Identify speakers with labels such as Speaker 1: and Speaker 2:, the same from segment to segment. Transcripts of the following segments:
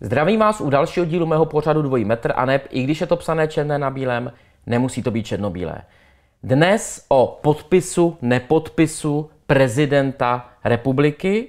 Speaker 1: Zdravím vás u dalšího dílu mého pořadu Dvojí metr a neb, i když je to psané černé na bílém, nemusí to být černobílé. Dnes o podpisu, nepodpisu prezidenta republiky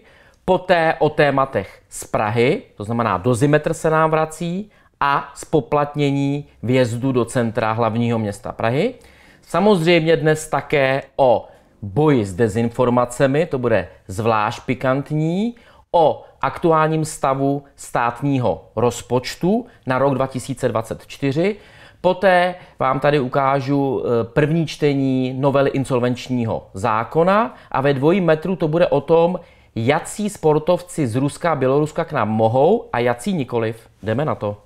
Speaker 1: poté o tématech z Prahy, to znamená dozimetr se nám vrací, a spoplatnění vjezdu do centra hlavního města Prahy. Samozřejmě dnes také o boji s dezinformacemi, to bude zvlášť pikantní, o aktuálním stavu státního rozpočtu na rok 2024. Poté vám tady ukážu e, první čtení novely insolvenčního zákona a ve dvojím metru to bude o tom, jací sportovci z Ruska a Běloruska k nám mohou a jací nikoliv. Jdeme na to.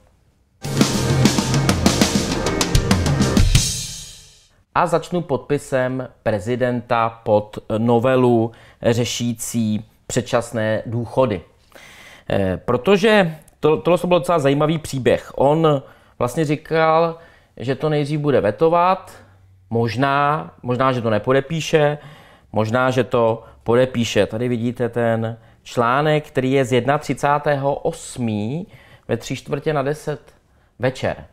Speaker 1: A začnu podpisem prezidenta pod novelu řešící předčasné důchody. Eh, protože to, tohle to byl docela zajímavý příběh. On vlastně říkal, že to nejdřív bude vetovat, možná, možná, že to nepodepíše, možná, že to podepíše. Tady vidíte ten článek, který je z 31.8. ve tři čtvrtě na 10 večer.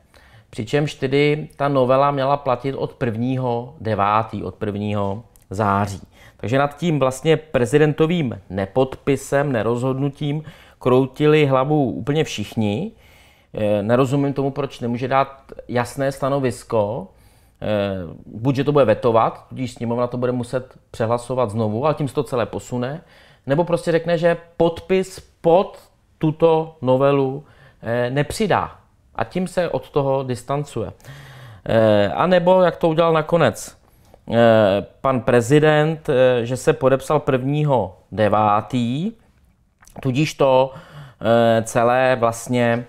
Speaker 1: Přičemž tedy ta novela měla platit od 1. 9 od 1. září. Takže nad tím vlastně prezidentovým nepodpisem, nerozhodnutím kroutili hlavu úplně všichni. E, nerozumím tomu, proč nemůže dát jasné stanovisko, Eh, buď, že to bude vetovat, tudíž sněmovna to bude muset přehlasovat znovu, ale tím se to celé posune, nebo prostě řekne, že podpis pod tuto novelu eh, nepřidá a tím se od toho distancuje. Eh, a nebo, jak to udělal nakonec pan prezident, že se podepsal 1. 9. Tudíž to celé vlastně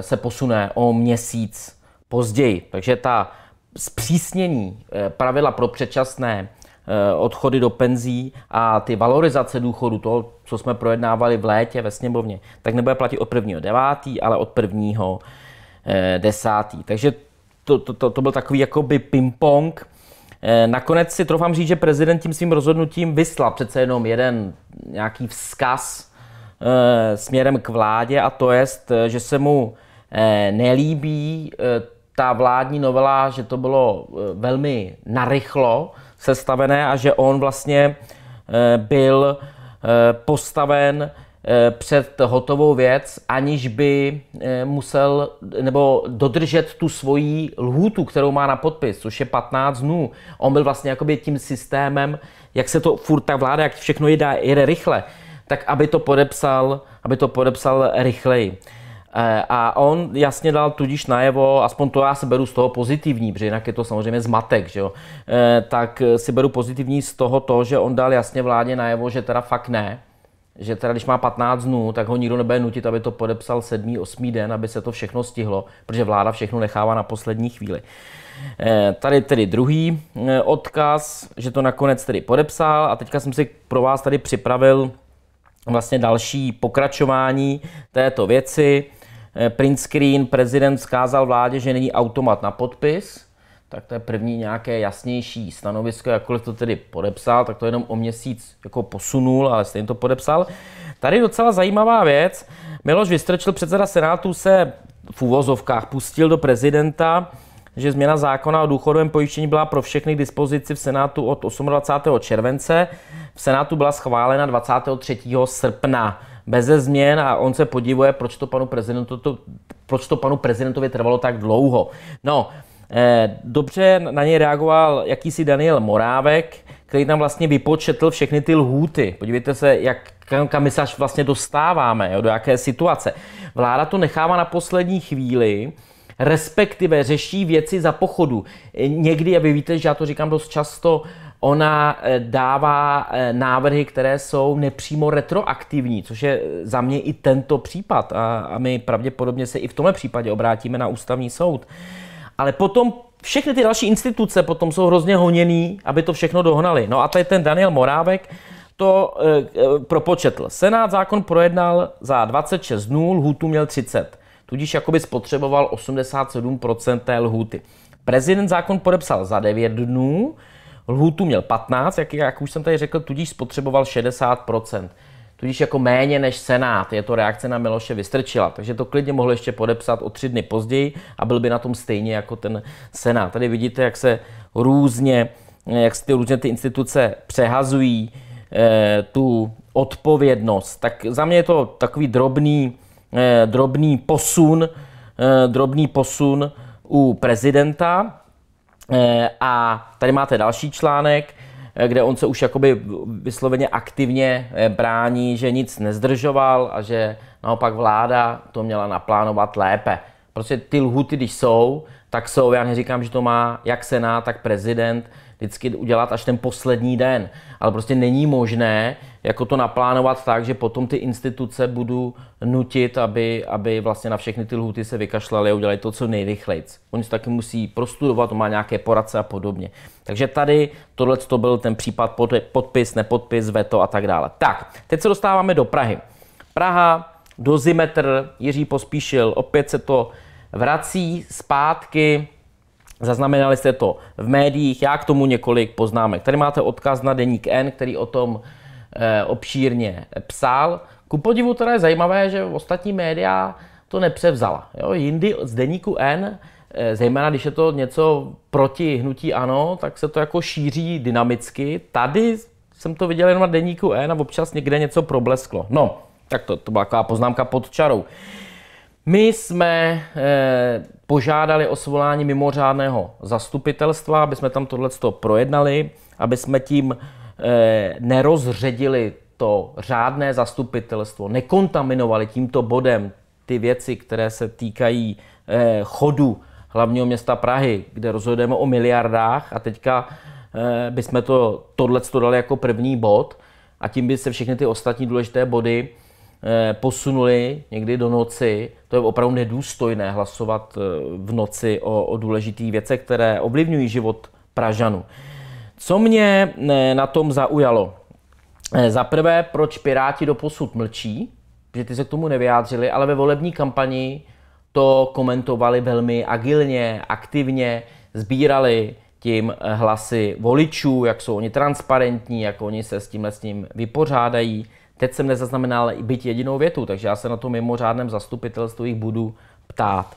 Speaker 1: se posune o měsíc později. Takže ta zpřísnění eh, pravidla pro předčasné eh, odchody do penzí a ty valorizace důchodu, to, co jsme projednávali v létě ve sněmovně, tak nebude platit od 1. 9., ale od 1. 10. Eh, Takže to, to, to, to byl takový jakoby ping-pong. Nakonec si troufám říct, že prezident tím svým rozhodnutím vyslal přece jenom jeden nějaký vzkaz směrem k vládě a to je, že se mu nelíbí ta vládní novela, že to bylo eh, velmi narychlo sestavené a že on vlastně eh, byl eh, postaven před hotovou věc, aniž by musel nebo dodržet tu svoji lhůtu, kterou má na podpis, což je 15 dnů. On byl vlastně jakoby tím systémem, jak se to furt ta vláda, jak všechno jde, jede rychle, tak aby to podepsal, aby to podepsal rychleji. Eh, a on jasně dal tudíž najevo, aspoň to já si beru z toho pozitivní, protože jinak je to samozřejmě zmatek, že jo? Eh, tak si beru pozitivní z toho to, že on dal jasně vládě najevo, že teda fakt ne, že teda když má 15 dnů, tak ho nikdo nebude nutit, aby to podepsal 7. 8. den, aby se to všechno stihlo, protože vláda všechno nechává na poslední chvíli. Eh, tady tedy druhý odkaz, že to nakonec tedy podepsal a teďka jsem si pro vás tady připravil vlastně další pokračování této věci. Eh, print screen, prezident vzkázal vládě, že není automat na podpis, tak to je první nějaké jasnější stanovisko, jakkoliv to tedy podepsal, tak to jenom o měsíc jako posunul, ale stejně to podepsal. Tady docela zajímavá věc. Miloš Vystrčil, předseda Senátu, se v úvozovkách pustil do prezidenta, že změna zákona o důchodovém pojištění byla pro všechny k dispozici v Senátu od 28. července. V Senátu byla schválena 23. srpna beze změn a on se podivuje, proč to panu, prezidentu, to, proč to panu prezidentovi trvalo tak dlouho. No, eh, Dobře na něj reagoval jakýsi Daniel Morávek, který tam vlastně vypočetl všechny ty lhůty. Podívejte se, jak kam my se až vlastně dostáváme, jo, do jaké situace. Vláda to nechává na poslední chvíli, respektive řeší věci za pochodu. Eh, někdy, a vy víte, že já to říkám dost často, eh, Ona eh, dává eh, návrhy, které jsou nepřímo retroaktivní, což je za mě i tento případ. A my pravděpodobně se i v tomhle případě obrátíme na ústavní soud. Ale potom všechny ty další instituce potom jsou hrozně honěný, aby to všechno dohnali. No a tady ten Daniel Morávek to e, propočetl. Senát zákon projednal za 26 dnů, lhůtu měl 30. Tudíž jakoby spotřeboval 87% té lhůty. Prezident zákon podepsal za 9 dnů, Lhůtu měl 15, jak, jak už jsem tady řekl, tudíž spotřeboval 60 tudíž jako méně než Senát. Je to reakce na Miloše Vystrčila, takže to klidně mohl ještě podepsat o tři dny později a byl by na tom stejně jako ten Senát. Tady vidíte, jak se různě, jak se ty různě ty instituce přehazují eh, tu odpovědnost. Tak za mě je to takový drobný, eh, drobný posun, eh, drobný posun u prezidenta, Eh, a tady máte další článek, eh, kde on se už jakoby vysloveně aktivně eh, brání, že nic nezdržoval a že naopak vláda to měla naplánovat lépe. Prostě ty lhuty, když jsou, tak jsou, já neříkám, že to má jak senát, tak prezident vždycky udělat až ten poslední den, ale prostě není možné, jako to naplánovat tak, že potom ty instituce budu nutit, aby, aby vlastně na všechny ty lhuty se vykašlali a udělali to co nejrychleji. Oni se taky musí prostudovat, má nějaké poradce a podobně. Takže tady tohle to byl ten případ podpis, nepodpis, veto a tak dále. Tak, teď se dostáváme do Prahy. Praha, dozimetr, Jiří Pospíšil, opět se to vrací zpátky. Zaznamenali jste to v médiích, já k tomu několik poznámek. Tady máte odkaz na deník N, který o tom Eh, obšírně psal. Ku podivu teda je zajímavé, že ostatní média to nepřevzala. Jo? Jindy z deníku N, eh, zejména když je to něco proti hnutí ano, tak se to jako šíří dynamicky. Tady jsem to viděl jenom na deníku N a občas někde něco problesklo. No, tak to, to byla taková poznámka pod čarou. My jsme eh, požádali o svolání mimořádného zastupitelstva, aby jsme tam tohle projednali, aby jsme tím eh, Eh, nerozředili to řádné zastupitelstvo, nekontaminovali tímto bodem ty věci, které se týkají eh, chodu hlavního města Prahy, kde rozhodujeme o miliardách a teďka eh, bychom to, tohle dali jako první bod a tím by se všechny ty ostatní důležité body posunuli někdy do noci. To je opravdu nedůstojné hlasovat v noci o, o důležitých věcech, které ovlivňují život Pražanů. Co mě eh, na tom zaujalo? Eh, za prvé, proč Piráti do posud mlčí, že ty se k tomu nevyjádřili, ale ve volební kampani to komentovali velmi agilně, aktivně, sbírali tím eh, hlasy voličů, jak jsou oni transparentní, jak oni se s tímhle s tím vypořádají. Teď jsem nezaznamenal být jedinou větu, takže já se na tom mimořádném zastupitelstvu jich budu ptát.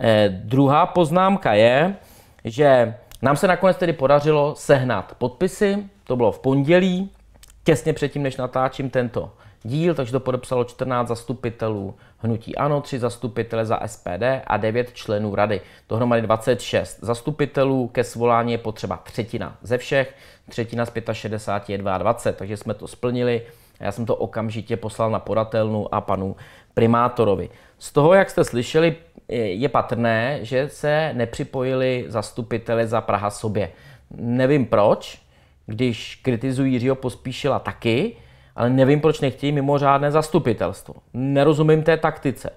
Speaker 1: Eh, druhá poznámka je, že nám se nakonec tedy podařilo sehnat podpisy, to bylo v pondělí, těsně předtím, než natáčím tento díl, takže to podepsalo 14 zastupitelů hnutí ANO, 3 zastupitele za SPD a 9 členů rady. Dohromady 26 zastupitelů, ke svolání je potřeba třetina ze všech, třetina z 65 je 22, takže jsme to splnili. Já jsem to okamžitě poslal na podatelnu a panu primátorovi. Z toho, jak jste slyšeli, je patrné, že se nepřipojili zastupitele za Praha sobě. Nevím proč, když kritizují Jiřího Pospíšila taky, ale nevím, proč nechtějí mimořádné zastupitelstvo. Nerozumím té taktice.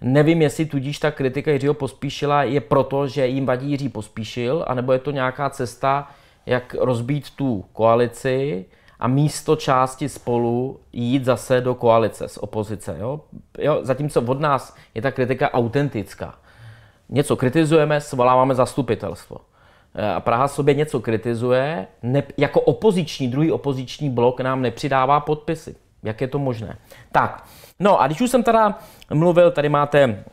Speaker 1: Nevím, jestli tudíž ta kritika Jiřího Pospíšila je proto, že jim vadí Jiří Pospíšil, anebo je to nějaká cesta, jak rozbít tu koalici, a místo části spolu jít zase do koalice z opozice. Jo? Jo, zatímco od nás je ta kritika autentická. Něco kritizujeme, svoláváme zastupitelstvo. E, a Praha sobě něco kritizuje, ne, jako opoziční, druhý opoziční blok nám nepřidává podpisy. Jak je to možné? Tak, no a když už jsem teda mluvil, tady máte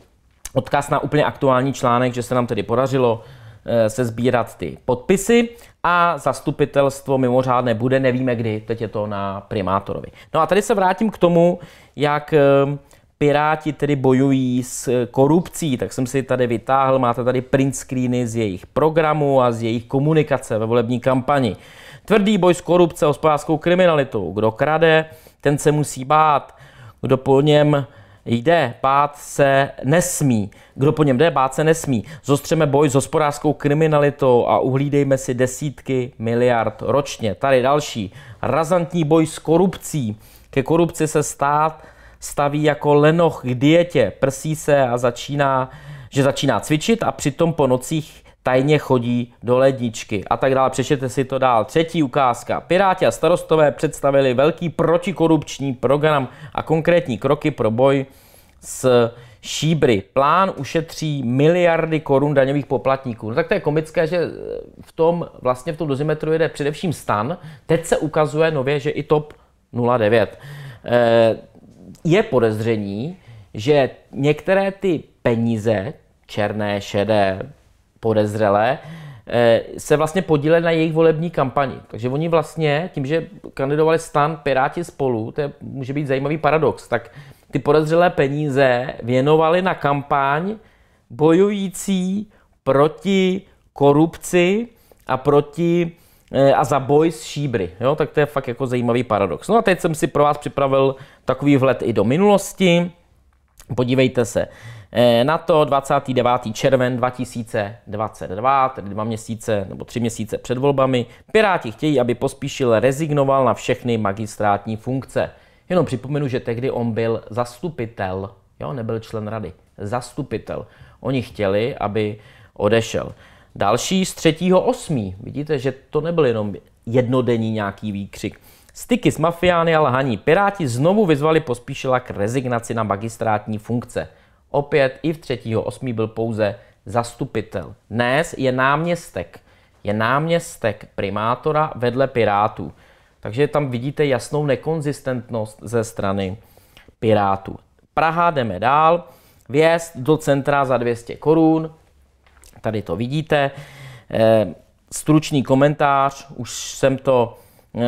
Speaker 1: odkaz na úplně aktuální článek, že se nám tedy podařilo uh, Eh, se sbírat ty podpisy a zastupitelstvo mimořádné bude, nevíme kdy, teď je to na primátorovi. No a tady se vrátím k tomu, jak eh, Piráti tedy bojují s eh, korupcí, tak jsem si tady vytáhl, máte tady print screeny z jejich programu a z jejich komunikace ve volební kampani. Tvrdý boj s korupce, hospodářskou kriminalitou. Kdo krade, ten se musí bát. Kdo po něm jde, bát se nesmí. Kdo po něm jde, bát se nesmí. Zostřeme boj s hospodářskou kriminalitou a uhlídejme si desítky miliard ročně. Tady další. Razantní boj s korupcí. Ke korupci se stát staví jako lenoch k dietě. Prsí se a začíná, že začíná cvičit a přitom po nocích tajně chodí do ledničky a tak dále. Přečtěte si to dál. Třetí ukázka. Piráti a starostové představili velký protikorupční program a konkrétní kroky pro boj s šíbry. Plán ušetří miliardy korun daňových poplatníků. No tak to je komické, že eh, v tom vlastně v tom dozimetru jede především stan. Teď se ukazuje nově, že i TOP 09. Eh, je podezření, že některé ty peníze, černé, šedé, podezřelé, eh, se vlastně podílel na jejich volební kampani. Takže oni vlastně, tím, že kandidovali stan Piráti spolu, to je, může být zajímavý paradox, tak ty podezřelé peníze věnovali na kampaň bojující proti korupci a proti eh, a za boj s šíbry. Jo? Tak to je fakt jako zajímavý paradox. No a teď jsem si pro vás připravil takový vhled i do minulosti. Podívejte se. Eh, na to 29. červen 2022, tedy dva měsíce nebo tři měsíce před volbami, Piráti chtějí, aby Pospíšil rezignoval na všechny magistrátní funkce. Jenom připomenu, že tehdy on byl zastupitel, jo, nebyl člen rady, zastupitel. Oni chtěli, aby odešel. Další z 3.8. Vidíte, že to nebyl jenom jednodenní nějaký výkřik. Styky s mafiány a lhaní. Piráti znovu vyzvali Pospíšila k rezignaci na magistrátní funkce. Opět i v 3.8. byl pouze zastupitel. Dnes je náměstek. Je náměstek primátora vedle Pirátů. Takže tam vidíte jasnou nekonzistentnost ze strany Pirátů. Praha, jdeme dál. Vjezd do centra za 200 korun. Tady to vidíte. Eh, stručný komentář, už jsem to eh,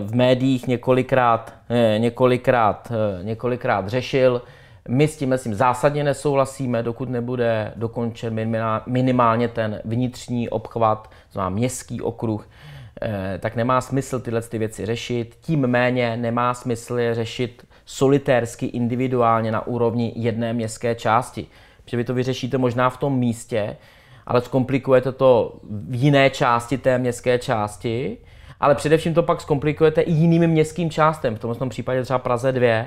Speaker 1: v médiích několikrát, eh, několikrát, několikrát řešil. My s tím tím zásadně nesouhlasíme, dokud nebude dokončen minimálně ten vnitřní obchvat, znamená městský okruh, eh, tak nemá smysl tyhle ty věci řešit. Tím méně nemá smysl je řešit solitérsky, individuálně na úrovni jedné městské části. Protože vy to vyřešíte možná v tom místě, ale zkomplikujete to v jiné části té městské části, ale především to pak zkomplikujete i jiným městským částem, v tomto případě třeba Praze 2,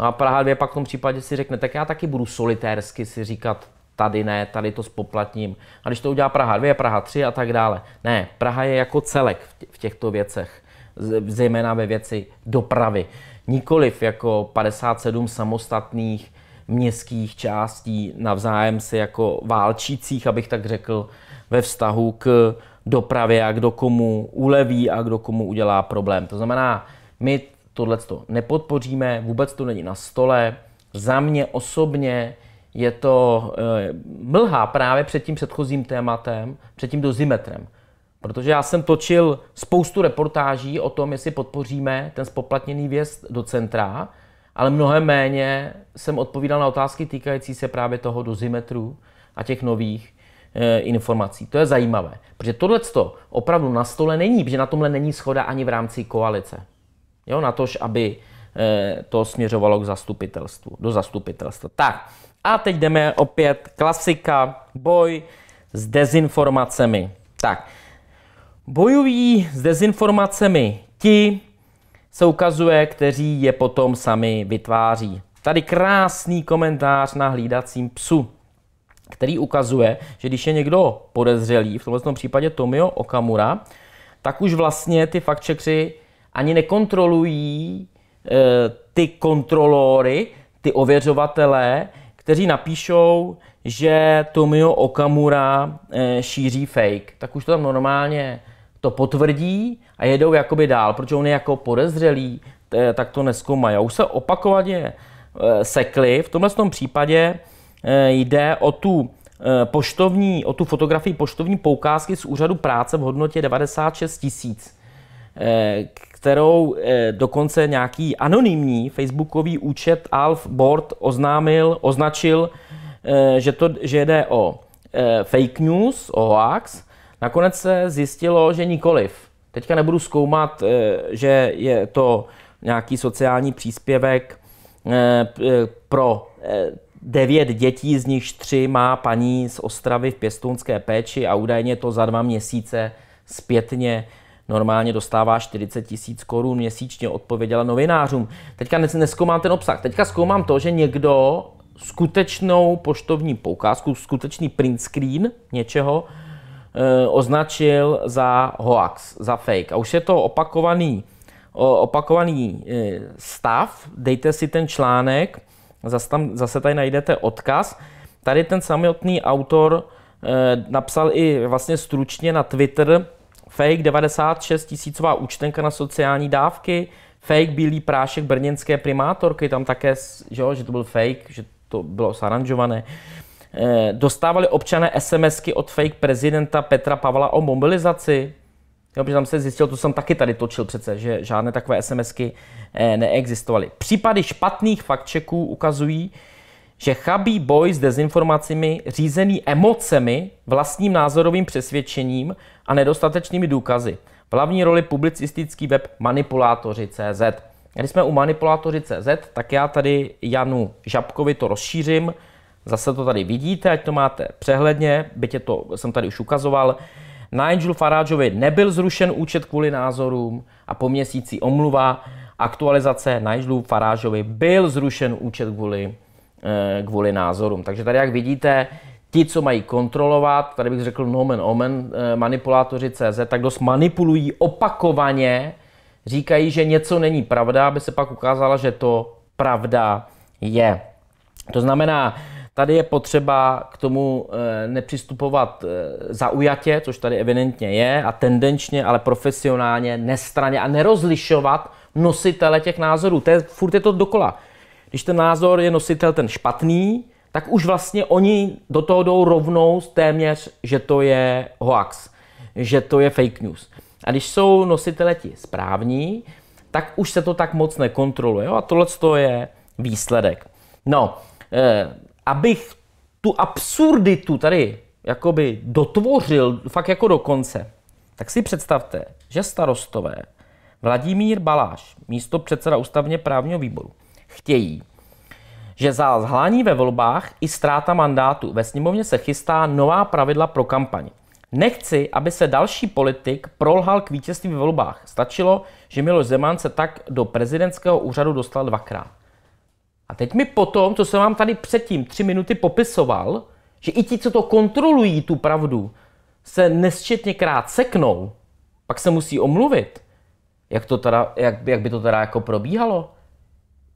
Speaker 1: No a Praha 2 pak v tom případě si řekne, tak já taky budu solitérsky si říkat, tady ne, tady to spoplatním. A když to udělá Praha 2, Praha 3 a tak dále. Ne, Praha je jako celek v těchto věcech, zejména ve věci dopravy. Nikoliv jako 57 samostatných městských částí navzájem si jako válčících, abych tak řekl, ve vztahu k dopravě a kdo komu uleví a kdo komu udělá problém. To znamená, my tohle to nepodpoříme, vůbec to není na stole. Za mě osobně je to e, eh, mlhá právě před tím předchozím tématem, před tím dozimetrem. Protože já jsem točil spoustu reportáží o tom, jestli podpoříme ten spoplatněný vjezd do centra, ale mnohem méně jsem odpovídal na otázky týkající se právě toho dozimetru a těch nových e, informací. To je zajímavé, protože tohle opravdu na stole není, protože na tomhle není schoda ani v rámci koalice. Jo, na tož, aby eh, to směřovalo k zastupitelstvu, do zastupitelstva. Tak, a teď jdeme opět klasika, boj s dezinformacemi. Tak, bojují s dezinformacemi ti, se ukazuje, kteří je potom sami vytváří. Tady krásný komentář na hlídacím psu, který ukazuje, že když je někdo podezřelý, v tomto případě Tomio Okamura, tak už vlastně ty faktčekři ani nekontrolují e, ty kontrolory, ty ověřovatele, kteří napíšou, že Tomio Okamura e, šíří fake, tak už to tam normálně to potvrdí a jedou jakoby dál, protože on je jako podezřelý, eh, tak to neskoumají. Už se opakovaně e, sekli. V tomhle tom případě e, jde o tu poštovní, o tu fotografii poštovní poukázky z úřadu práce v hodnotě 96 tisíc, kterou eh, dokonce nějaký anonymní facebookový účet Alf Board oznámil, označil, eh, že, to, že jde o eh, fake news, o hoax. Nakonec se zjistilo, že nikoliv. Teďka nebudu zkoumat, že je to nějaký sociální příspěvek pro devět dětí, z nichž tři má paní z Ostravy v pěstounské péči a údajně to za dva měsíce zpětně normálně dostává 40 tisíc korun měsíčně, odpověděla novinářům. Teďka neskoumám ten obsah, teďka zkoumám to, že někdo skutečnou poštovní poukázku, skutečný print screen něčeho, eh, označil za hoax, za fake. A už je to opakovaný, opakovaný eh, stav. Dejte si ten článek, zase, tam, zase tady najdete odkaz. Tady ten samotný autor eh, napsal i vlastně stručně na Twitter, fake 96 tisícová účtenka na sociální dávky, fake bílý prášek brněnské primátorky, tam také, že, jo, že to byl fake, že to bylo saranžované. Eh, dostávali občané SMSky od fake prezidenta Petra Pavla o mobilizaci. Jo, protože tam se zjistil, to jsem taky tady točil přece, že žádné takové SMSky eh, neexistovaly. Případy špatných faktčeků ukazují, že chabý boj s dezinformacemi řízený emocemi, vlastním názorovým přesvědčením a nedostatečnými důkazy. V hlavní roli publicistický web manipulátoři.cz. Když jsme u manipulátoři.cz, tak já tady Janu Žabkovi to rozšířím. Zase to tady vidíte, ať to máte přehledně, bytě to jsem tady už ukazoval. Nigelu Farageovi nebyl zrušen účet kvůli názorům a po měsíci omluva aktualizace Nigelu Farageovi byl zrušen účet kvůli Eh, kvůli názorům. Takže tady, jak vidíte, ti, co mají kontrolovat, tady bych řekl nomen omen, eh, manipulátoři CZ, tak dost manipulují opakovaně, říkají, že něco není pravda, aby se pak ukázala, že to pravda je. To znamená, tady je potřeba k tomu eh, nepřistupovat zaujatě, což tady evidentně je, a tendenčně, ale profesionálně, nestraně a nerozlišovat nositele těch názorů. To je, furt je to dokola. Když ten názor je nositel ten špatný, tak už vlastně oni do toho jdou rovnou téměř, že to je hoax, že to je fake news. A když jsou nositele ti správní, tak už se to tak moc nekontroluje. Jo? A tohle je výsledek. No, eh, abych tu absurditu tady jakoby dotvořil fakt jako do konce, tak si představte, že starostové Vladimír Baláš, místo předseda ústavně právního výboru, chtějí. Že za zhlání ve volbách i ztráta mandátu ve sněmovně se chystá nová pravidla pro kampaň. Nechci, aby se další politik prolhal k vítězství ve volbách. Stačilo, že Miloš Zeman se tak do prezidentského úřadu dostal dvakrát. A teď mi potom, co jsem vám tady předtím tři minuty popisoval, že i ti, co to kontrolují, tu pravdu, se nesčetněkrát seknou, pak se musí omluvit. Jak, to teda, jak, jak by to teda jako probíhalo?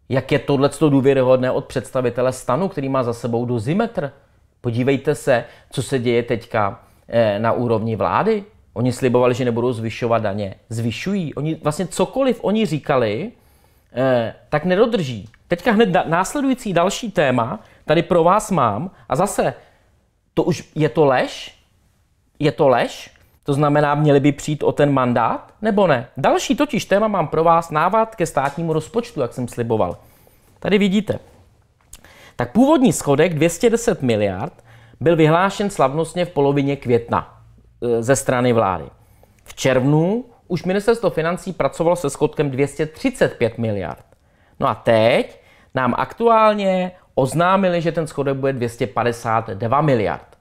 Speaker 1: Jak je tohle důvěryhodné od představitele stanu, který má za sebou dozimetr? Podívejte se, co se děje teďka eh, na úrovni vlády. Oni slibovali, že nebudou zvyšovat daně. Zvyšují. Oni vlastně cokoliv oni říkali, eh, tak nedodrží. Teďka hned následující další téma tady pro vás mám. A zase, to už je to lež? Je to lež? To znamená, měli by přijít o ten mandát, nebo ne? Další totiž téma mám pro vás návrat ke státnímu rozpočtu, jak jsem sliboval. Tady vidíte. Tak původní schodek 210 miliard byl vyhlášen slavnostně v polovině května e, ze strany vlády. V červnu už ministerstvo financí pracovalo se schodkem 235 miliard. No a teď nám aktuálně oznámili, že ten schodek bude 252 miliard.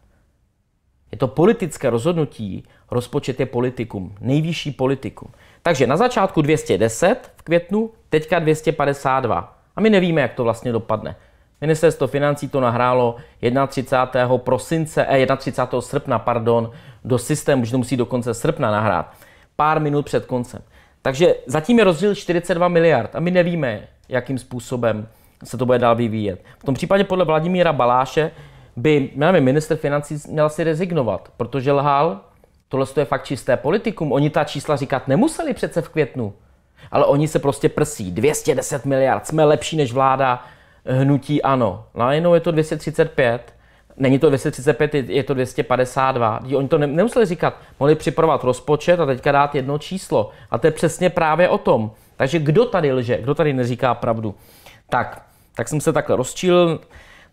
Speaker 1: Je to politické rozhodnutí, rozpočet je politikum, nejvyšší politikum. Takže na začátku 210 v květnu, teďka 252. A my nevíme, jak to vlastně dopadne. Ministerstvo financí to nahrálo 31. prosince, eh, 31. srpna, pardon, do systému, už to musí do konce srpna nahrát. Pár minut před koncem. Takže zatím je rozdíl 42 miliard a my nevíme, jakým způsobem se to bude dál vyvíjet. V tom případě podle Vladimíra Baláše by, nevím, minister financí měl si rezignovat, protože lhal. Tohle je fakt čisté politikum. Oni ta čísla říkat nemuseli přece v květnu. Ale oni se prostě prsí. 210 miliard, jsme lepší než vláda hnutí ano. Najednou je to 235. Není to 235, je to 252. Oni to nemuseli říkat. Mohli připravovat rozpočet a teďka dát jedno číslo. A to je přesně právě o tom. Takže kdo tady lže, kdo tady neříká pravdu? Tak, tak jsem se takhle rozčílil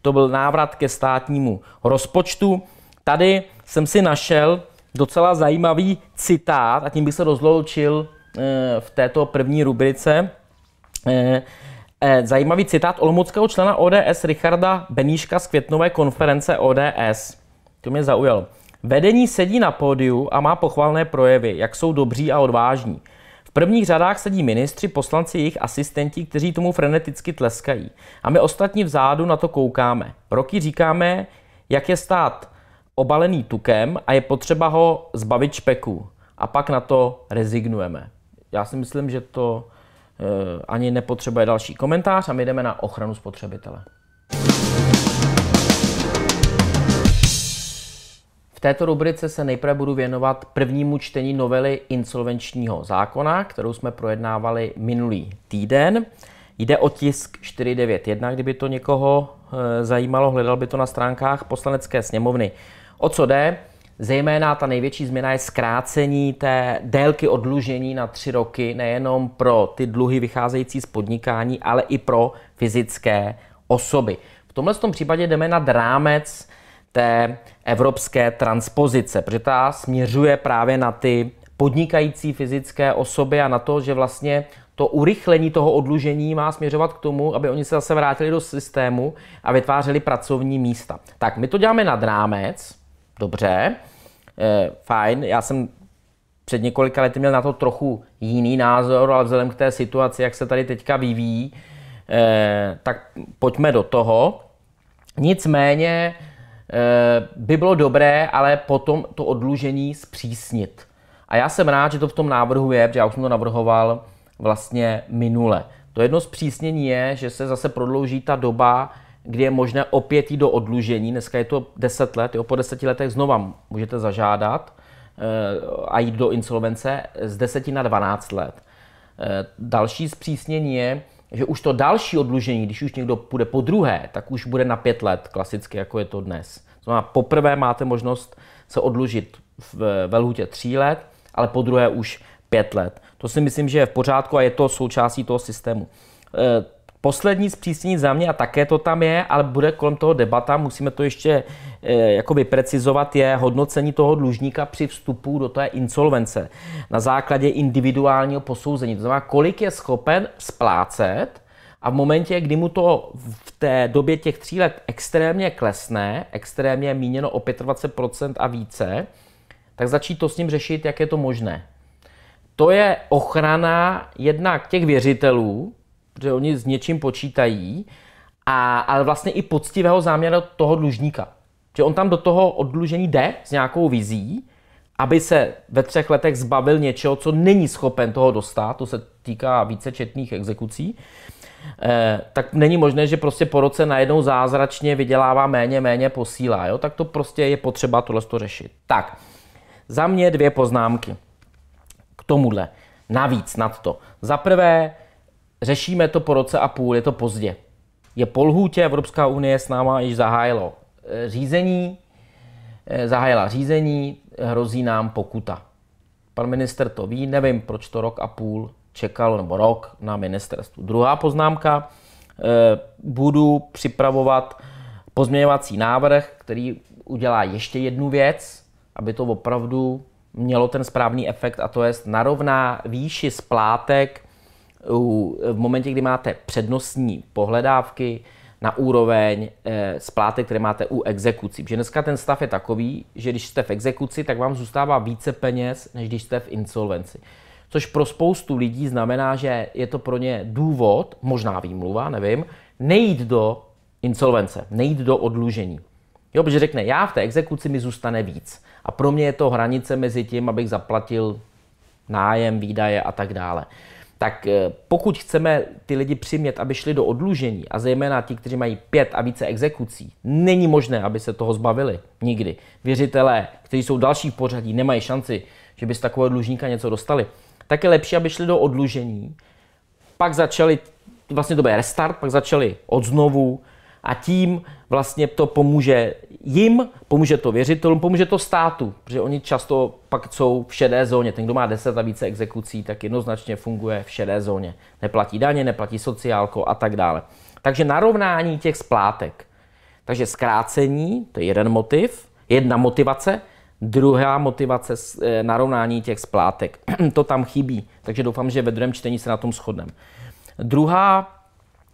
Speaker 1: to byl návrat ke státnímu rozpočtu. Tady jsem si našel docela zajímavý citát, a tím bych se rozloučil eh, v této první rubrice. Eh, eh, zajímavý citát olomouckého člena ODS Richarda Beníška z květnové konference ODS. To mě zaujalo. Vedení sedí na pódiu a má pochvalné projevy, jak jsou dobří a odvážní. V prvních řadách sedí ministři, poslanci, jejich asistenti, kteří tomu freneticky tleskají. A my ostatní vzadu na to koukáme. Roky říkáme, jak je stát obalený tukem a je potřeba ho zbavit špeku. A pak na to rezignujeme. Já si myslím, že to e, ani nepotřebuje další komentář a my jdeme na ochranu spotřebitele. V této rubrice se nejprve budu věnovat prvnímu čtení novely insolvenčního zákona, kterou jsme projednávali minulý týden. Jde o tisk 491, kdyby to někoho eh, zajímalo, hledal by to na stránkách poslanecké sněmovny. O co jde? Zejména ta největší změna je zkrácení té délky odlužení na tři roky, nejenom pro ty dluhy vycházející z podnikání, ale i pro fyzické osoby. V tomhle tom případě jdeme nad rámec té evropské transpozice, protože ta směřuje právě na ty podnikající fyzické osoby a na to, že vlastně to urychlení toho odlužení má směřovat k tomu, aby oni se zase vrátili do systému a vytvářeli pracovní místa. Tak my to děláme nad rámec, dobře, e, fajn, já jsem před několika lety měl na to trochu jiný názor, ale vzhledem k té situaci, jak se tady teďka vyvíjí, e, tak pojďme do toho. Nicméně Eh, by bylo dobré ale potom to odlužení zpřísnit. A já jsem rád, že to v tom návrhu je, protože já už jsem to navrhoval vlastně minule. To jedno zpřísnění je, že se zase prodlouží ta doba, kdy je možné opět jít do odlužení. Dneska je to 10 let, jo, po 10 letech znova můžete zažádat eh, a jít do insolvence z 10 na 12 let. Eh, další zpřísnění je, že už to další odlužení, když už někdo půjde po druhé, tak už bude na pět let, klasicky, jako je to dnes. To Znamená, poprvé máte možnost se odlužit v, ve lhutě tří let, ale po druhé už pět let. To si myslím, že je v pořádku a je to součástí toho systému. Eh, Poslední zpřísnění za mě, a také to tam je, ale bude kolem toho debata, musíme to ještě e, eh, jakoby precizovat, je hodnocení toho dlužníka při vstupu do té insolvence na základě individuálního posouzení. To znamená, kolik je schopen splácet a v momentě, kdy mu to v té době těch tří let extrémně klesne, extrémně míněno o 25% a více, tak začít to s ním řešit, jak je to možné. To je ochrana jednak těch věřitelů, protože oni s něčím počítají, a, ale vlastně i poctivého záměru toho dlužníka. Že on tam do toho oddlužení jde s nějakou vizí, aby se ve třech letech zbavil něčeho, co není schopen toho dostat, to se týká vícečetných exekucí, eh, tak není možné, že prostě po roce najednou zázračně vydělává méně, méně posílá. Jo? Tak to prostě je potřeba tohle to řešit. Tak, za mě dvě poznámky k tomuhle. Navíc nad to. Za prvé, Řešíme to po roce a půl, je to pozdě. Je po lhůtě, Evropská unie s náma již zahájilo eh, řízení, eh, zahájila řízení, hrozí nám pokuta. Pan minister to ví, nevím, proč to rok a půl čekal, nebo rok na ministerstvu. Druhá poznámka, eh, budu připravovat pozměňovací návrh, který udělá ještě jednu věc, aby to opravdu mělo ten správný efekt, a to je narovná výši splátek v momentě, kdy máte přednostní pohledávky na úroveň eh, splátek, které máte u exekucí. Protože dneska ten stav je takový, že když jste v exekuci, tak vám zůstává více peněz, než když jste v insolvenci. Což pro spoustu lidí znamená, že je to pro ně důvod, možná výmluva, nevím, nejít do insolvence, nejít do odlužení. Jo, protože řekne, já v té exekuci mi zůstane víc. A pro mě je to hranice mezi tím, abych zaplatil nájem, výdaje a tak dále tak eh, pokud chceme ty lidi přimět, aby šli do odlužení, a zejména ti, kteří mají pět a více exekucí, není možné, aby se toho zbavili nikdy. Věřitelé, kteří jsou další v pořadí, nemají šanci, že by z takového dlužníka něco dostali. Tak je lepší, aby šli do odlužení, pak začali, vlastně to bude restart, pak začali od znovu a tím vlastně to pomůže jim, pomůže to věřitelům, pomůže to státu, protože oni často pak jsou v šedé zóně. Ten, kdo má 10 a více exekucí, tak jednoznačně funguje v šedé zóně. Neplatí daně, neplatí sociálko a tak dále. Takže narovnání těch splátek. Takže zkrácení, to je jeden motiv, jedna motivace, druhá motivace eh, narovnání těch splátek. to tam chybí, takže doufám, že ve druhém čtení se na tom shodneme. Druhá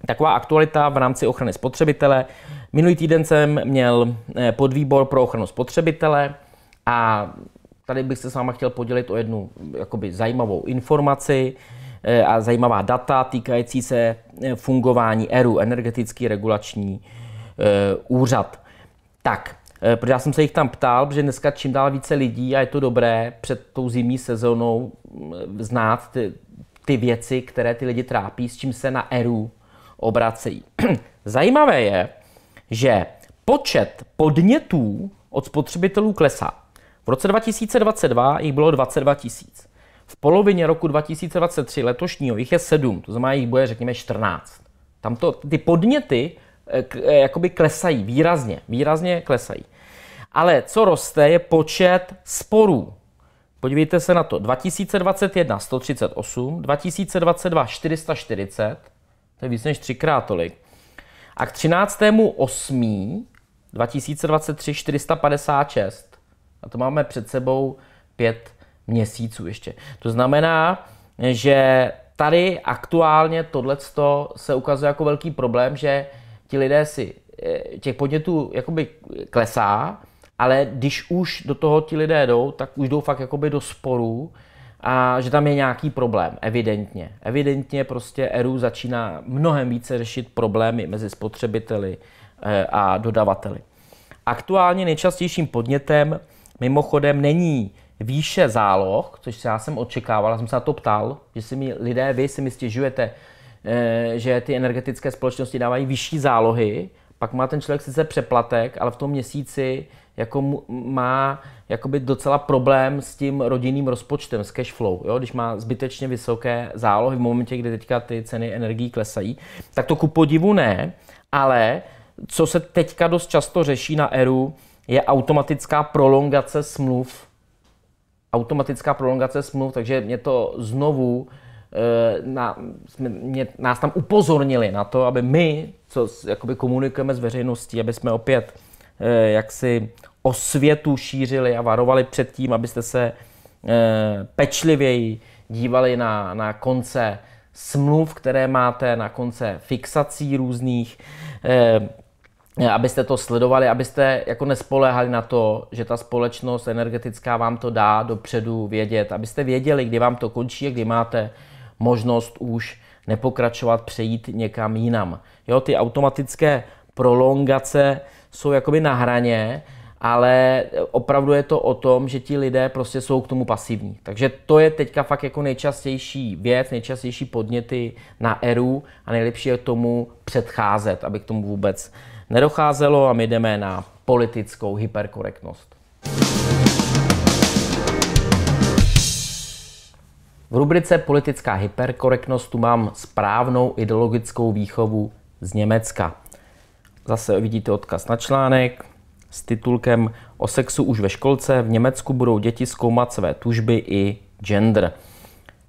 Speaker 1: Taková aktualita v rámci ochrany spotřebitele. Minulý týden jsem měl eh, podvýbor pro ochranu spotřebitele a tady bych se s váma chtěl podělit o jednu eh, jakoby zajímavou informaci eh, a zajímavá data týkající se fungování ERU, Energetický regulační úřad. Tak, protože já jsem se jich tam ptal, protože dneska čím dál více lidí a je to dobré před tou zimní sezonou mm, znát ty, ty věci, které ty lidi trápí, s čím se na ERU obracejí. Zajímavé je, že počet podnětů od spotřebitelů klesá. V roce 2022 jich bylo 22 tisíc. V polovině roku 2023 letošního jich je 7, to znamená, jich bude řekněme 14. Tam to, ty podněty eh, k, eh, jakoby klesají výrazně, výrazně klesají. Ale co roste, je počet sporů. Podívejte se na to. 2021 138, 2022 440, to je víc než třikrát tolik. A k 13.8. 2023 456. A to máme před sebou pět měsíců ještě. To znamená, že tady aktuálně tohleto se ukazuje jako velký problém, že ti lidé si eh, těch podnětů jakoby klesá, ale když už do toho ti lidé jdou, tak už jdou fakt jakoby do sporů, a že tam je nějaký problém, evidentně. Evidentně prostě ERU začíná mnohem více řešit problémy mezi spotřebiteli eh, a dodavateli. Aktuálně nejčastějším podnětem mimochodem není výše záloh, což já jsem očekával, já jsem se na to ptal, že si mi lidé, vy si mi stěžujete, eh, že ty energetické společnosti dávají vyšší zálohy, pak má ten člověk sice přeplatek, ale v tom měsíci jako má jakoby docela problém s tím rodinným rozpočtem, s cash flow, jo? když má zbytečně vysoké zálohy v momentě, kdy teďka ty ceny energií klesají, tak to ku podivu ne, ale co se teďka dost často řeší na ERU, je automatická prolongace smluv. Automatická prolongace smluv, takže mě to znovu eh, na, jsme, mě, nás tam upozornili na to, aby my, co jakoby komunikujeme s veřejností, aby jsme opět Eh, jaksi osvětu šířili a varovali před tím, abyste se eh, pečlivěji dívali na, na konce smluv, které máte, na konce fixací různých, eh, abyste to sledovali, abyste jako nespoléhali na to, že ta společnost energetická vám to dá dopředu vědět, abyste věděli, kdy vám to končí a kdy máte možnost už nepokračovat, přejít někam jinam. Jo, ty automatické prolongace jsou jakoby na hraně, ale opravdu je to o tom, že ti lidé prostě jsou k tomu pasivní. Takže to je teďka fakt jako nejčastější věc, nejčastější podněty na ERU a nejlepší je tomu předcházet, aby k tomu vůbec nedocházelo a my jdeme na politickou hyperkorektnost. V rubrice Politická hyperkorektnost tu mám správnou ideologickou výchovu z Německa. Zase vidíte odkaz na článek s titulkem O sexu už ve školce v Německu budou děti zkoumat své tužby i gender.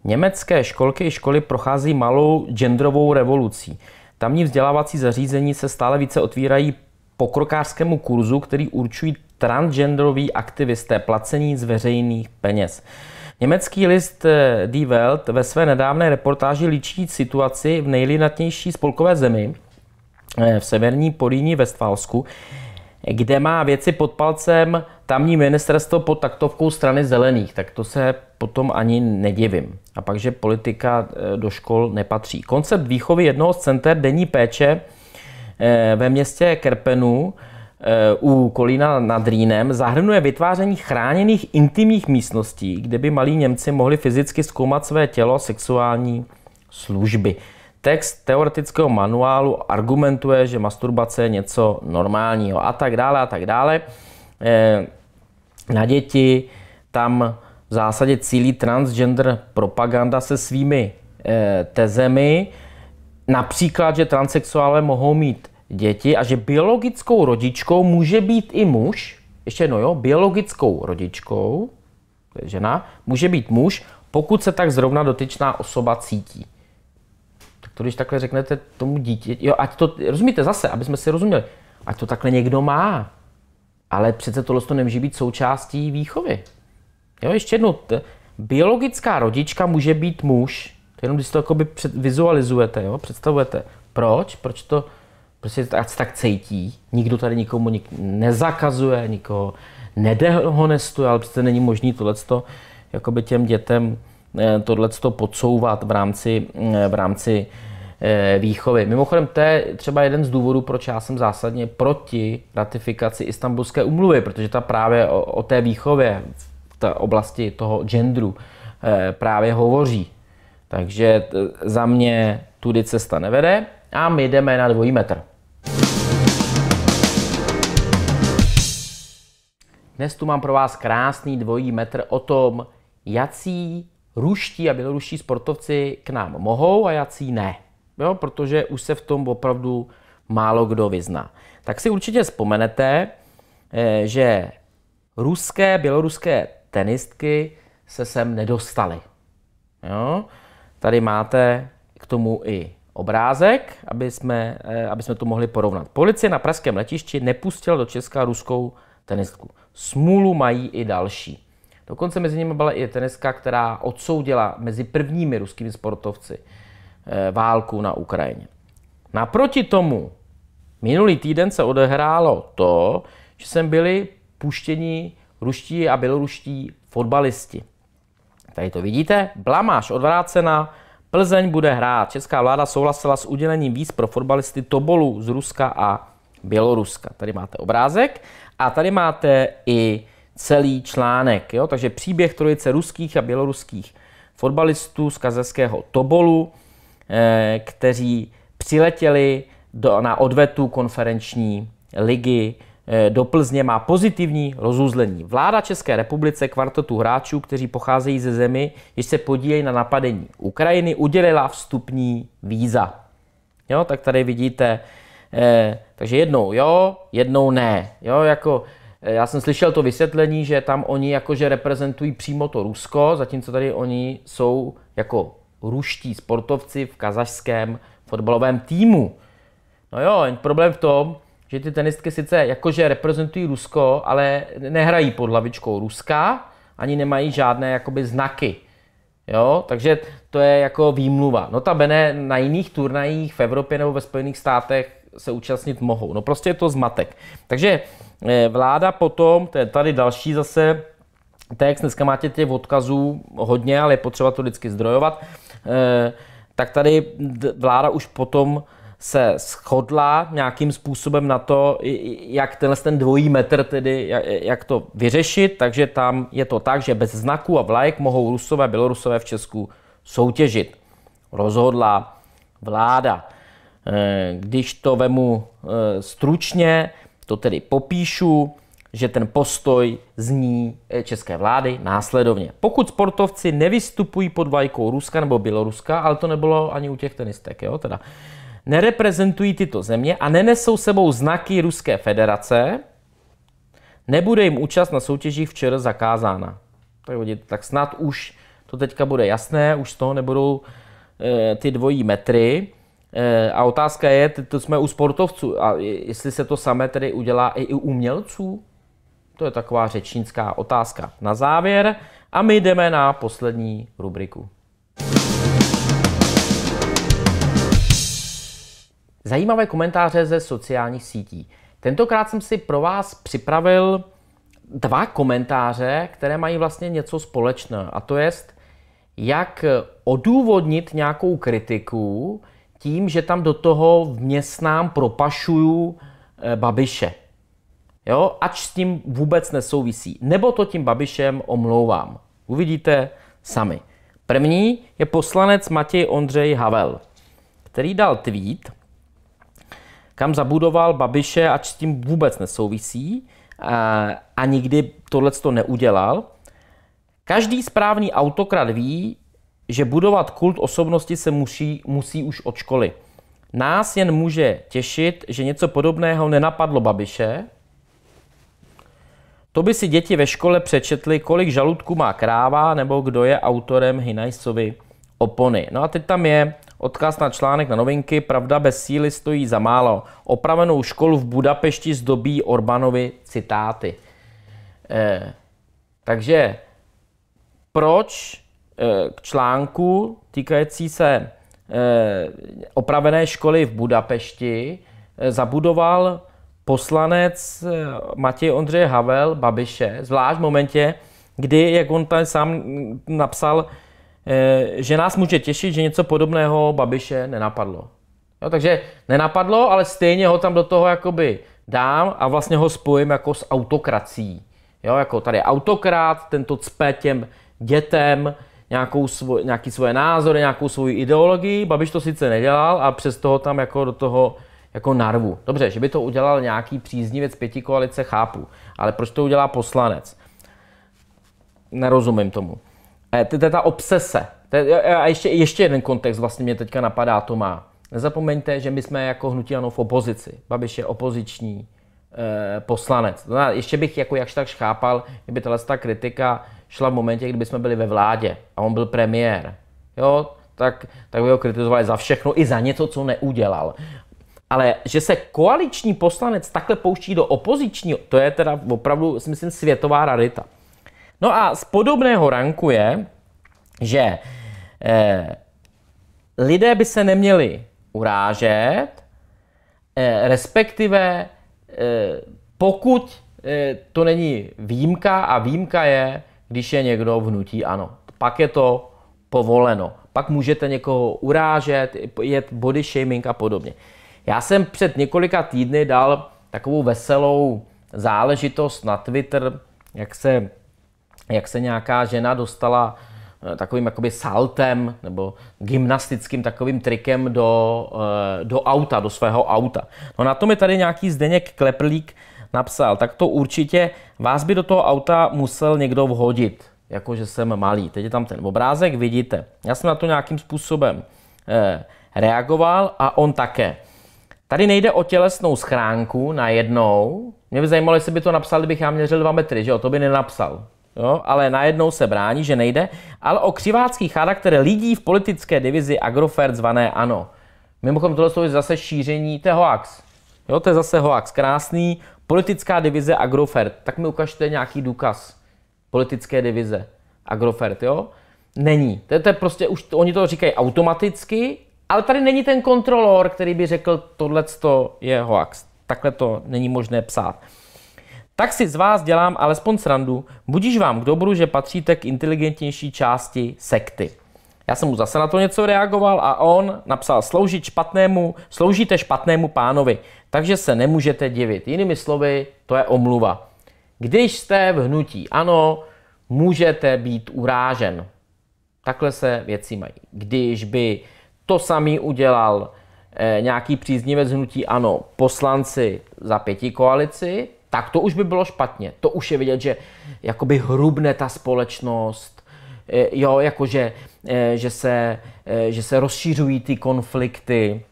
Speaker 1: Německé školky i školy prochází malou genderovou revolucí. Tamní vzdělávací zařízení se stále více otvírají pokrokářskému kurzu, který určují transgenderoví aktivisté placení z veřejných peněz. Německý list eh, Die Welt ve své nedávné reportáži líčí situaci v nejlinatnější spolkové zemi, Eh, v severní Políní ve Stválsku, kde má věci pod palcem tamní ministerstvo pod taktovkou strany zelených, tak to se potom ani nedivím. A pak, že politika eh, do škol nepatří. Koncept výchovy jednoho z center denní péče eh, ve městě Kerpenu u Kolína nad Rýnem zahrnuje vytváření chráněných intimních místností, kde by malí Němci mohli fyzicky zkoumat své tělo, sexuální služby text teoretického manuálu argumentuje, že masturbace je něco normálního a tak dále a tak dále. Eh, na děti tam v zásadě cílí transgender propaganda se svými eh, tezemi, například, že transexuále mohou mít děti a že biologickou rodičkou může být i muž, ještě jedno jo, biologickou rodičkou, to je žena, může být muž, pokud se tak zrovna dotyčná osoba cítí. To když takhle řeknete tomu dítě, jo, ať to, rozumíte zase, aby jsme si rozuměli, ať to takhle někdo má, ale přece tohle to nemůže být součástí výchovy. Jo, ještě jednou, t- biologická rodička může být muž, to jenom když to jakoby před, vizualizujete, jo, představujete. Proč? Proč to prostě ať se tak cítí. Nikdo tady nikomu nik, nezakazuje, nikoho nedehonestuje, ale přece není možný to, jakoby těm dětem eh, tohleto podsouvat v rámci, eh, v rámci Eh, výchovy. Mimochodem, to je třeba jeden z důvodů, proč já jsem zásadně proti ratifikaci Istanbulské umluvy, protože ta právě o, o té výchově v té oblasti toho genderu eh, právě hovoří. Takže t- eh, za mě tudy cesta nevede a my jdeme na dvojí metr. Dnes tu mám pro vás krásný dvojí metr o tom, jací ruští a běloruští sportovci k nám mohou a jací ne jo, protože už se v tom opravdu málo kdo vyzná. Tak si určitě vzpomenete, eh, že ruské, běloruské tenistky se sem nedostaly. Jo? Tady máte k tomu i obrázek, aby jsme, eh, aby jsme to mohli porovnat. Policie na pražském letišti nepustila do Česka ruskou tenistku. Smůlu mají i další. Dokonce mezi nimi byla i teniska, která odsoudila mezi prvními ruskými sportovci. Eh, válku na Ukrajině. Naproti tomu, minulý týden se odehrálo to, že jsem byli puštěni ruští a běloruští fotbalisti. Tady to vidíte, Blamáš odvrácena, Plzeň bude hrát. Česká vláda souhlasila s udělením víz pro fotbalisty Tobolu z Ruska a Běloruska. Tady máte obrázek a tady máte i celý článek. Jo? Takže příběh trojice ruských a běloruských fotbalistů z kazeského Tobolu. Eh, kteří přiletěli do, na odvetu konferenční ligy eh, do Plzně má pozitivní rozuzlení. Vláda České republice kvartetu hráčů, kteří pocházejí ze zemi, jež se podílejí na napadení Ukrajiny, udělila vstupní víza. Jo, tak tady vidíte, eh, takže jednou jo, jednou ne. Jo, jako, eh, já jsem slyšel to vysvětlení, že tam oni jakože reprezentují přímo to Rusko, zatímco tady oni jsou jako ruští sportovci v kazašském fotbalovém týmu. No jo, problém v tom, že ty tenistky sice jakože reprezentují Rusko, ale nehrají pod hlavičkou Ruska, ani nemají žádné jakoby znaky. Jo, takže to je jako výmluva. No, ta bene na jiných turnajích v Evropě nebo ve Spojených státech se účastnit mohou. No prostě je to zmatek. Takže eh, vláda potom, to je tady další zase text, dneska máte těch odkazů hodně, ale je potřeba to vždycky zdrojovat, eh, tak tady vláda už potom se shodla nějakým způsobem na to, jak tenhle ten dvojí metr tedy, jak to vyřešit, takže tam je to tak, že bez znaků a vlajek mohou rusové a bělorusové v Česku soutěžit. Rozhodla vláda. Eh, když to vemu eh, stručně, to tedy popíšu, že ten postoj zní eh, české vlády následovně. Pokud sportovci nevystupují pod vlajkou Ruska nebo Běloruska, ale to nebylo ani u těch tenistek, jo, teda, nereprezentují tyto země a nenesou sebou znaky Ruské federace, nebude jim účast na soutěžích včera zakázána. Tak, tak snad už to teďka bude jasné, už z toho nebudou e, ty dvojí metry. E, a otázka je, to jsme u sportovců, a jestli se to samé tedy udělá i u umělců? To je taková řečnická otázka na závěr. A my jdeme na poslední rubriku. Zajímavé komentáře ze sociálních sítí. Tentokrát jsem si pro vás připravil dva komentáře, které mají vlastně něco společné. A to je, jak odůvodnit nějakou kritiku tím, že tam do toho městnám propašuju eh, Babiše jo, ač s tím vůbec nesouvisí. Nebo to tím Babišem omlouvám. Uvidíte sami. První je poslanec Matěj Ondřej Havel, který dal tweet, kam zabudoval Babiše, ač s tím vůbec nesouvisí a nikdy tohle to neudělal. Každý správný autokrat ví, že budovat kult osobnosti se musí, musí už od školy. Nás jen může těšit, že něco podobného nenapadlo Babiše, to by si děti ve škole přečetly, kolik žaludku má kráva nebo kdo je autorem Hinajsovy opony. No a teď tam je odkaz na článek na novinky Pravda bez síly stojí za málo. Opravenou školu v Budapešti zdobí Orbanovi citáty. Eh, takže proč eh, k článku týkající se eh, opravené školy v Budapešti eh, zabudoval poslanec eh, Matěj Ondřej Havel Babiše, zvlášť v momentě, kdy, jak on tam sám napsal, eh, že nás může těšit, že něco podobného Babiše nenapadlo. Jo, takže nenapadlo, ale stejně ho tam do toho jakoby dám a vlastně ho spojím jako s autokrací. Jo, jako tady autokrat, autokrát, tento cpe těm dětem, nějakou svo, nějaký svoje názory, nějakou svoji ideologii. Babiš to sice nedělal a přes toho tam jako do toho jako narvu. Dobře, že by to udělal nějaký příznivec pěti koalice, chápu, ale proč to udělá poslanec? Nerozumím tomu. E, to je ta obsese. E, a ještě, ještě jeden kontext vlastně mě teďka napadá, to má. Nezapomeňte, že my jsme jako hnutí ano v opozici. Babiš je opoziční e, poslanec. Ještě bych jako jakž tak chápal, kdyby tahle ta kritika šla v momentě, kdyby jsme byli ve vládě a on byl premiér. Jo, tak, tak by ho kritizovali za všechno i za něco, co neudělal. Ale že se koaliční poslanec takhle pouští do opozičního, to je teda opravdu, si myslím, světová rarita. No a z podobného ranku je, že eh, lidé by se neměli urážet, eh, respektive eh, pokud eh, to není výjimka a výjimka je, když je někdo vnutí ano. Pak je to povoleno. Pak můžete někoho urážet, je body shaming a podobně. Eh, já jsem před několika týdny dal takovou veselou záležitost na Twitter, jak se, jak se nějaká žena dostala eh, takovým jakoby saltem nebo gymnastickým takovým trikem do, eh, do auta, do svého auta. No na to mi tady nějaký Zdeněk kleplík napsal, tak to určitě vás by do toho auta musel někdo vhodit, jakože jsem malý. Teď je tam ten obrázek, vidíte. Já jsem na to nějakým způsobem eh, reagoval a on také. Tady nejde o tělesnou schránku na jednou. Mě by zajímalo, jestli by to napsal, kdybych já měřil 2 metry, že jo, to by nenapsal. Jo? Ale najednou se brání, že nejde. Ale o křivácký charakter lidí v politické divizi Agrofert zvané ANO. Mimochodem, tohle jsou zase šíření, to je hoax. Jo, to je zase hoax, krásný. Politická divize Agrofert. Tak mi ukažte nějaký důkaz politické divize Agrofert, jo? Není. To je, to je prostě, už oni to říkají automaticky, ale tady není ten kontrolor, který by řekl, tohle je hoax. Takhle to není možné psát. Tak si z vás dělám alespoň srandu, budíš vám k dobru, že patříte k inteligentnější části sekty. Já jsem mu zase na to něco reagoval a on napsal sloužit špatnému, sloužíte špatnému pánovi, takže se nemůžete divit. Jinými slovy, to je omluva. Když jste v hnutí, ano, můžete být urážen. Takhle se věci mají. Když by to samý udělal eh, nějaký příznivec hnutí ANO poslanci za pěti koalici, tak to už by bylo špatně. To už je vidět, že jakoby hrubne ta společnost, eh, jo, jakože eh, že se, že se rozšířují ty konflikty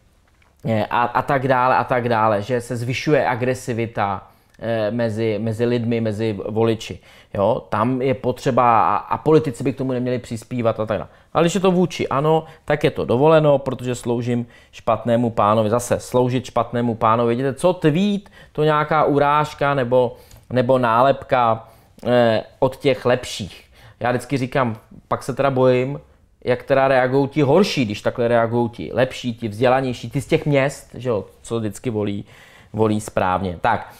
Speaker 1: a, a tak dále, a tak dále, že se zvyšuje agresivita, Eh, mezi, mezi lidmi, mezi voliči. Jo? Tam je potřeba, a, a politici by k tomu neměli přispívat a tak dále. Ale když je to vůči ano, tak je to dovoleno, protože sloužím špatnému pánovi. Zase sloužit špatnému pánovi. Vidíte, co tweet, to nějaká urážka nebo, nebo nálepka eh, od těch lepších. Já vždycky říkám, pak se teda bojím, jak teda reagují ti horší, když takhle reagují ti lepší, ti vzdělanější, ti z těch měst, že jo, co vždycky volí, volí správně. Tak,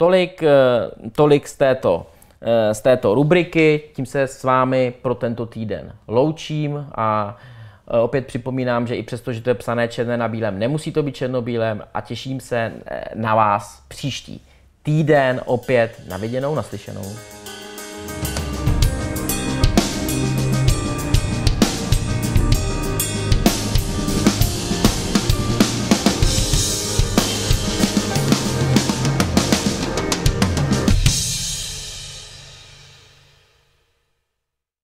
Speaker 1: Tolik, eh, tolik z, této, eh, z této rubriky, tím se s vámi pro tento týden loučím a eh, opět připomínám, že i přesto, že to je psané černé na bílém, nemusí to být černobílém a těším se na vás příští týden opět na viděnou, naslyšenou.